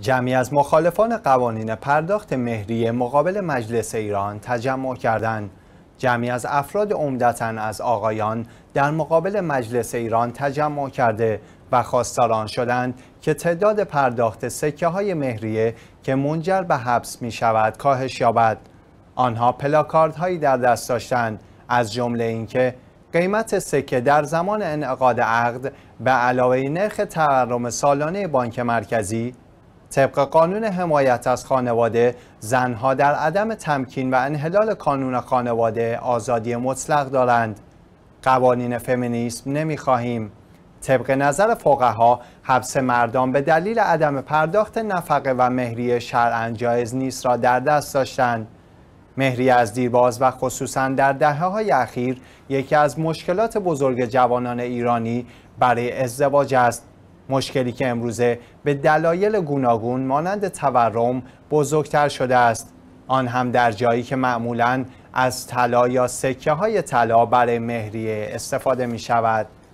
جمعی از مخالفان قوانین پرداخت مهریه مقابل مجلس ایران تجمع کردند. جمعی از افراد عمدتا از آقایان در مقابل مجلس ایران تجمع کرده و خواستاران شدند که تعداد پرداخت سکه های مهریه که منجر به حبس می شود کاهش یابد. آنها پلاکارد هایی در دست داشتند از جمله اینکه قیمت سکه در زمان انعقاد عقد به علاوه نرخ تورم سالانه بانک مرکزی طبق قانون حمایت از خانواده زنها در عدم تمکین و انحلال قانون خانواده آزادی مطلق دارند قوانین فمینیسم نمیخواهیم طبق نظر فقها حبس مردان به دلیل عدم پرداخت نفقه و مهریه شرعا جایز نیست را در دست داشتند مهریه از دیرباز و خصوصا در دهه های اخیر یکی از مشکلات بزرگ جوانان ایرانی برای ازدواج است مشکلی که امروزه به دلایل گوناگون مانند تورم بزرگتر شده است آن هم در جایی که معمولا از طلا یا سکه های طلا برای مهریه استفاده می شود